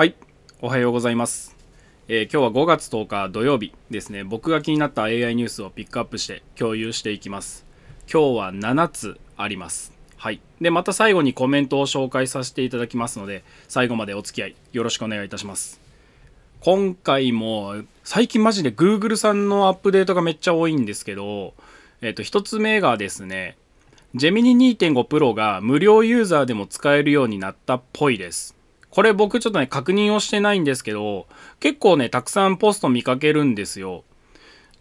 はい、おはようございます。えー、今日は5月10日土曜日ですね、僕が気になった AI ニュースをピックアップして共有していきます。今日は7つあります。はい。で、また最後にコメントを紹介させていただきますので、最後までお付き合いよろしくお願いいたします。今回も、最近マジで Google さんのアップデートがめっちゃ多いんですけど、えっ、ー、と、1つ目がですね、ジェミニ2.5 Pro が無料ユーザーでも使えるようになったっぽいです。これ僕ちょっとね、確認をしてないんですけど、結構ね、たくさんポスト見かけるんですよ。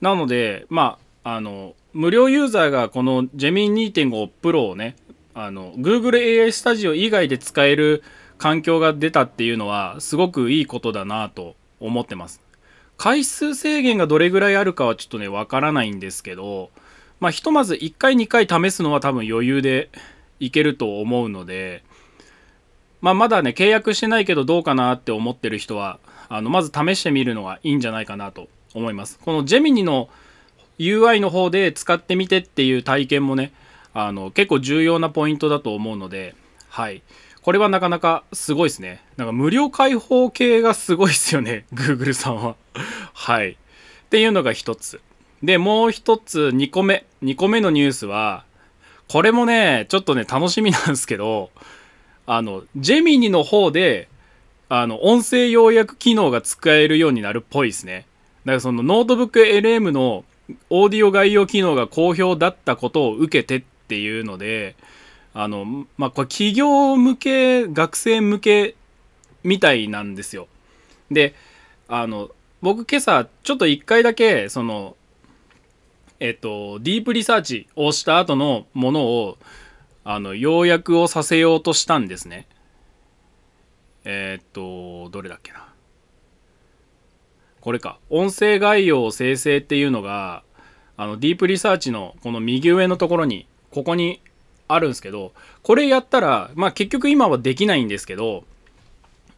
なので、まあ、あの、無料ユーザーがこのジェミン2.5プロをね、あの、Google AI スタジオ以外で使える環境が出たっていうのは、すごくいいことだなと思ってます。回数制限がどれぐらいあるかはちょっとね、わからないんですけど、まあ、ひとまず1回2回試すのは多分余裕でいけると思うので、まあ、まだね、契約してないけどどうかなって思ってる人は、あの、まず試してみるのがいいんじゃないかなと思います。このジェミニの UI の方で使ってみてっていう体験もね、あの、結構重要なポイントだと思うので、はい。これはなかなかすごいですね。なんか無料開放系がすごいですよね、Google さんは。はい。っていうのが一つ。で、もう一つ、二個目。二個目のニュースは、これもね、ちょっとね、楽しみなんですけど、あの、ジェミニの方で、あの、音声要約機能が使えるようになるっぽいですね。だからそのノートブック LM のオーディオ概要機能が好評だったことを受けてっていうので、あの、まあ、これ企業向け、学生向けみたいなんですよ。で、あの、僕今朝ちょっと一回だけ、その、えっと、ディープリサーチをした後のものを、あの、要約をさせようとしたんですね。えー、っと、どれだっけな。これか。音声概要生成っていうのが、あの、ディープリサーチのこの右上のところに、ここにあるんですけど、これやったら、まあ結局今はできないんですけど、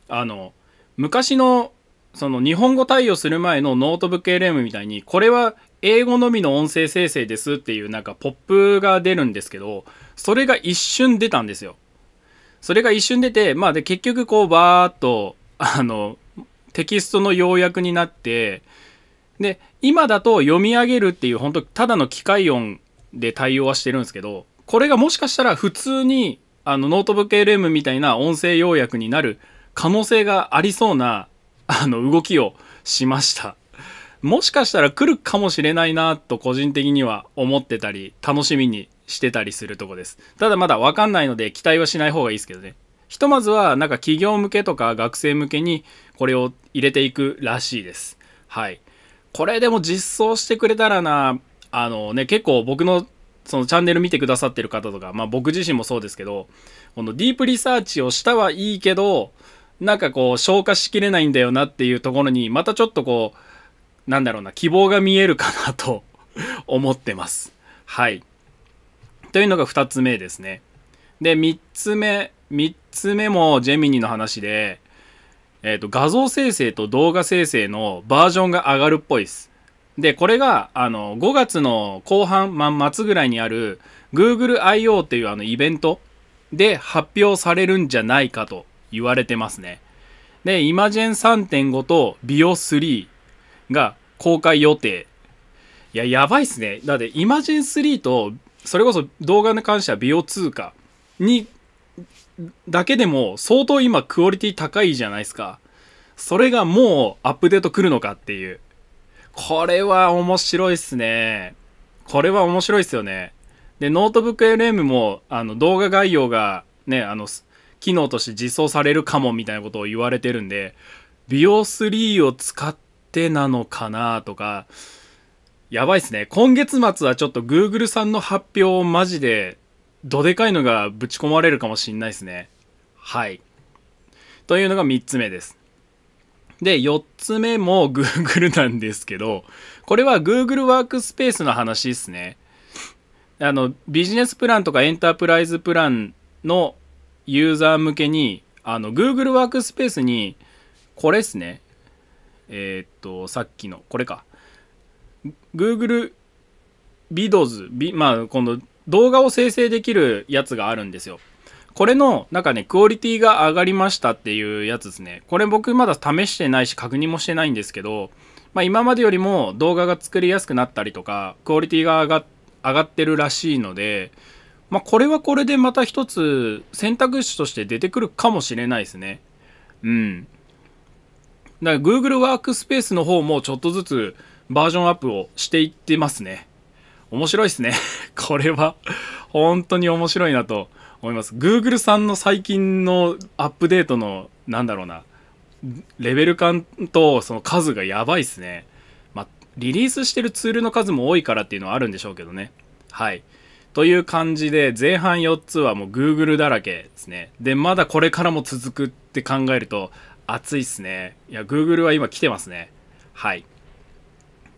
あの、昔の、その日本語対応する前のノートブック LM みたいに、これは英語のみの音声生成ですっていうなんかポップが出るんですけど、それが一瞬出たんですよ。それが一瞬出て、まあで結局こうバーっと、あの、テキストの要約になって、で、今だと読み上げるっていう本当ただの機械音で対応はしてるんですけど、これがもしかしたら普通にあのノートブック LM みたいな音声要約になる可能性がありそうなあの動きをしました。もしかしたら来るかもしれないなと個人的には思ってたり楽しみにしてたりするとこです。ただまだわかんないので期待はしない方がいいですけどね。ひとまずはなんか企業向けとか学生向けにこれを入れていくらしいです。はい。これでも実装してくれたらな、あのね、結構僕のそのチャンネル見てくださってる方とか、まあ僕自身もそうですけど、このディープリサーチをしたはいいけど、なんかこう消化しきれないんだよなっていうところに、またちょっとこう、なんだろうな、希望が見えるかなと思ってます。はい。というのが2つ目ですね。で、3つ目、3つ目もジェミニの話で、えっ、ー、と、画像生成と動画生成のバージョンが上がるっぽいです。で、これが、あの、5月の後半、ま、末ぐらいにある Google I.O. っていうあのイベントで発表されるんじゃないかと言われてますね。で、イマジェン3.5とビオ3が公開予定。いや、やばいっすね。だって、イマジェン3とそれこそ動画に関しては美容通貨に、だけでも相当今クオリティ高いじゃないですか。それがもうアップデート来るのかっていう。これは面白いっすね。これは面白いっすよね。で、ノートブック LM も、あの、動画概要がね、あの、機能として実装されるかもみたいなことを言われてるんで、美容3を使ってなのかなとか、やばいっすね。今月末はちょっと Google さんの発表をマジでどでかいのがぶち込まれるかもしんないですね。はい。というのが3つ目です。で、4つ目も Google なんですけど、これは Google ワークスペースの話っすね。あの、ビジネスプランとかエンタープライズプランのユーザー向けに、あの、Google ワークスペースに、これっすね。えー、っと、さっきの、これか。Google Vidos、まあ、今動画を生成できるやつがあるんですよ。これの、なんかね、クオリティが上がりましたっていうやつですね。これ僕まだ試してないし確認もしてないんですけど、まあ今までよりも動画が作りやすくなったりとか、クオリティが上が上がってるらしいので、まあこれはこれでまた一つ選択肢として出てくるかもしれないですね。うん。だから Google ワークスペースの方もちょっとずつバージョンアップをしていってますね。面白いですね。これは本当に面白いなと思います。Google さんの最近のアップデートのなんだろうな、レベル感とその数がやばいですね。まあ、リリースしてるツールの数も多いからっていうのはあるんでしょうけどね。はい。という感じで前半4つはもう Google だらけですね。で、まだこれからも続くって考えると熱いっすね。いや、Google は今来てますね。はい。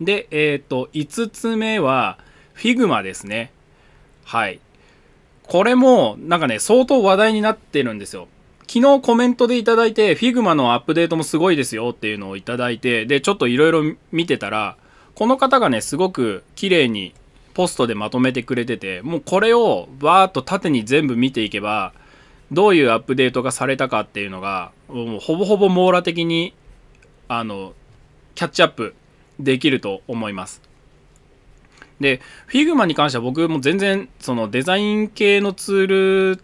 で、えっ、ー、と、5つ目は、Figma ですね。はい。これも、なんかね、相当話題になってるんですよ。昨日コメントでいただいて、Figma のアップデートもすごいですよっていうのをいただいて、で、ちょっといろいろ見てたら、この方がね、すごく綺麗にポストでまとめてくれてて、もうこれをバーっと縦に全部見ていけば、どういうアップデートがされたかっていうのが、もうほぼほぼ網羅的に、あの、キャッチアップできると思います。で、Figma に関しては僕も全然そのデザイン系のツール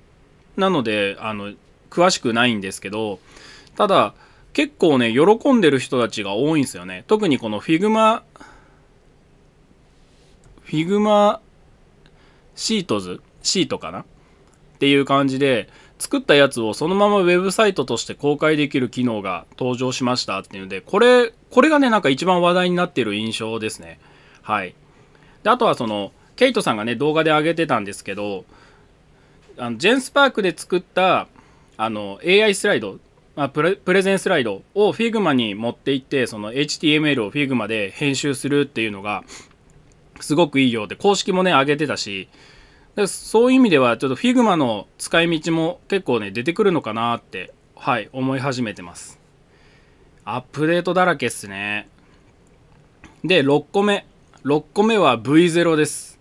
なので、あの、詳しくないんですけど、ただ、結構ね、喜んでる人たちが多いんですよね。特にこの Figma、Figma シートズシートかなっていう感じで、作ったやつをそのままウェブサイトとして公開できる機能が登場しましたっていうので、これ、これがね、なんか一番話題になってる印象ですね。はい。で、あとはその、ケイトさんがね、動画で上げてたんですけど、あのジェンスパークで作った、あの、AI スライド、まあ、プレプレゼンスライドを Figma に持っていって、その HTML を Figma で編集するっていうのが、すごくいいようで、公式もね、上げてたし、でそういう意味ではちょっと Figma の使い道も結構ね出てくるのかなってはい思い始めてますアップデートだらけっすねで6個目6個目は V0 です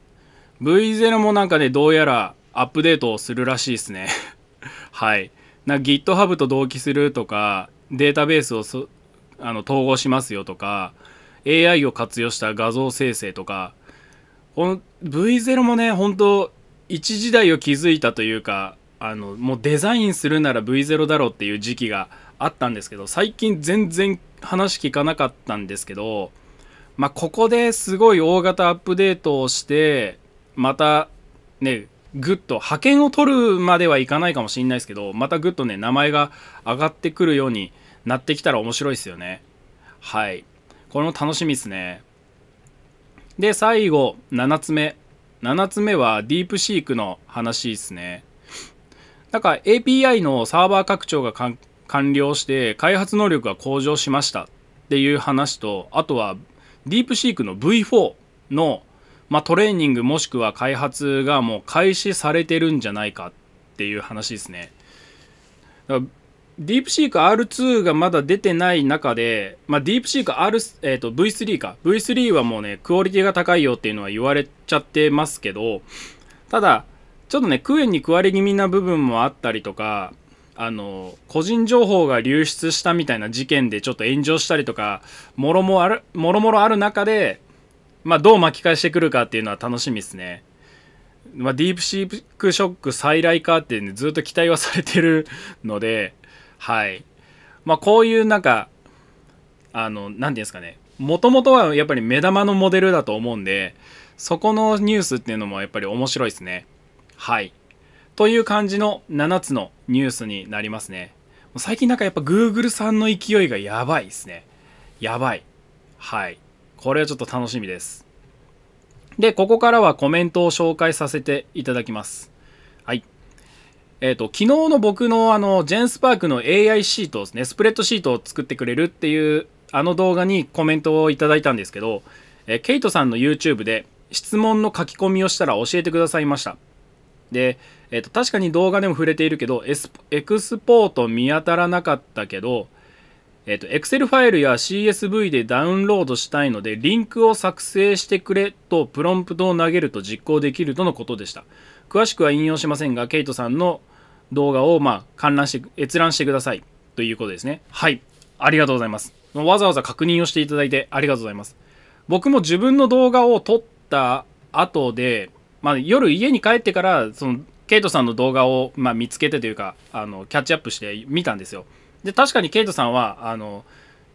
V0 もなんかねどうやらアップデートをするらしいっすね はいな GitHub と同期するとかデータベースをあの統合しますよとか AI を活用した画像生成とかこの V0 もね本当一時代を築いたというかあのもうデザインするなら V0 だろうっていう時期があったんですけど最近全然話聞かなかったんですけど、まあ、ここですごい大型アップデートをしてまたねぐっと派遣を取るまではいかないかもしれないですけどまたぐっとね名前が上がってくるようになってきたら面白いですよねはいこれも楽しみですねで最後7つ目7つ目はディープシークの話ですね。なんか API のサーバー拡張が完了して開発能力が向上しましたっていう話と、あとはディープシークの V4 の、まあ、トレーニングもしくは開発がもう開始されてるんじゃないかっていう話ですね。ディープシーク R2 がまだ出てない中で、まあ、ディープシーク R、えーと、と V3 か。V3 はもうね、クオリティが高いよっていうのは言われちゃってますけど、ただ、ちょっとね、クエンに食われ気味な部分もあったりとか、あの、個人情報が流出したみたいな事件でちょっと炎上したりとか、もろもある、もろもろある中で、まあ、どう巻き返してくるかっていうのは楽しみですね。まあ、ディープシークショック再来かって、ね、ずっと期待はされてるので、はいまあ、こういうなんかあの何ていうんですかねもともとはやっぱり目玉のモデルだと思うんでそこのニュースっていうのもやっぱり面白いですねはいという感じの7つのニュースになりますね最近なんかやっぱ Google さんの勢いがやばいですねやばいはいこれはちょっと楽しみですでここからはコメントを紹介させていただきますえっ、ー、と、昨日の僕のあの、ジェンスパークの AI シートですね、スプレッドシートを作ってくれるっていう、あの動画にコメントをいただいたんですけど、えー、ケイトさんの YouTube で質問の書き込みをしたら教えてくださいました。で、えっ、ー、と、確かに動画でも触れているけど、エクスポート見当たらなかったけど、えっ、ー、と、Excel ファイルや CSV でダウンロードしたいので、リンクを作成してくれとプロンプトを投げると実行できるとのことでした。詳しくは引用しませんが、ケイトさんの動画を、まあ、観覧して、閲覧してください。ということですね。はい。ありがとうございます。わざわざ確認をしていただいてありがとうございます。僕も自分の動画を撮った後で、まあ、夜家に帰ってから、その、ケイトさんの動画を、まあ、見つけてというか、あの、キャッチアップして見たんですよ。で、確かにケイトさんは、あの、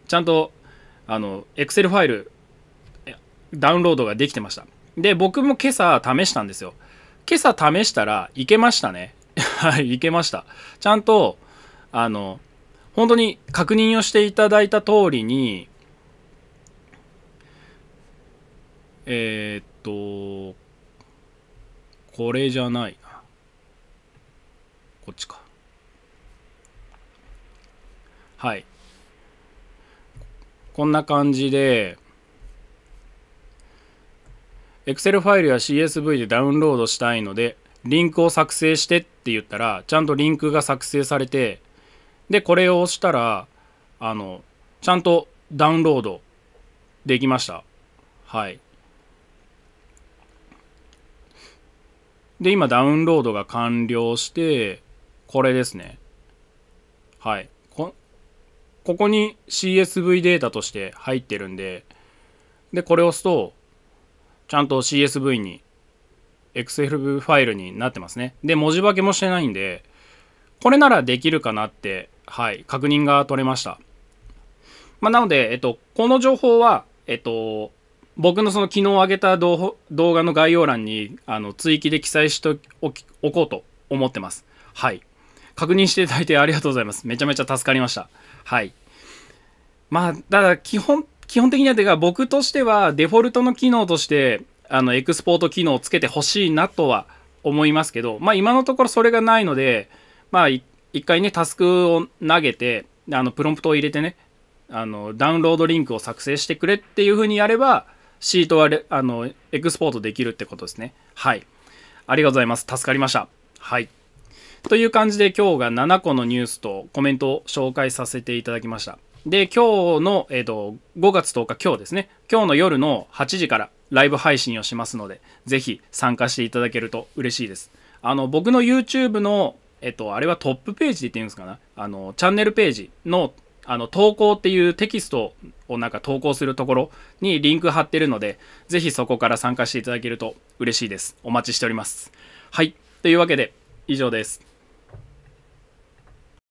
ちゃんと、あの、エクセルファイル、ダウンロードができてました。で、僕も今朝試したんですよ。今朝試したらいけましたね。はい、行けました。ちゃんと、あの、本当に確認をしていただいた通りに、えー、っと、これじゃないな。こっちか。はい。こんな感じで、Excel ファイルや CSV でダウンロードしたいので、リンクを作成してって言ったらちゃんとリンクが作成されてでこれを押したらあのちゃんとダウンロードできましたはいで今ダウンロードが完了してこれですねはいこここに CSV データとして入ってるんででこれを押すとちゃんと CSV に x f ファイルになってますね。で、文字化けもしてないんで、これならできるかなって、はい、確認が取れました。まあ、なので、えっと、この情報は、えっと、僕のその昨日上げた動画の概要欄に、あの、追記で記載しておこうと思ってます。はい。確認していただいてありがとうございます。めちゃめちゃ助かりました。はい。まあ、ただ、基本、基本的にはてか、僕としては、デフォルトの機能として、あのエクスポート機能をつけてほしいなとは思いますけど、まあ、今のところそれがないので、まあ、一回ねタスクを投げてあのプロンプトを入れてねあのダウンロードリンクを作成してくれっていうふうにやればシートはあのエクスポートできるってことですねはいありがとうございます助かりましたはいという感じで今日が7個のニュースとコメントを紹介させていただきましたで、今日の、えっ、ー、と、5月10日、今日ですね、今日の夜の8時からライブ配信をしますので、ぜひ参加していただけると嬉しいです。あの、僕の YouTube の、えっ、ー、と、あれはトップページで言ってうんですかなあの、チャンネルページの、あの、投稿っていうテキストをなんか投稿するところにリンク貼ってるので、ぜひそこから参加していただけると嬉しいです。お待ちしております。はい。というわけで、以上です。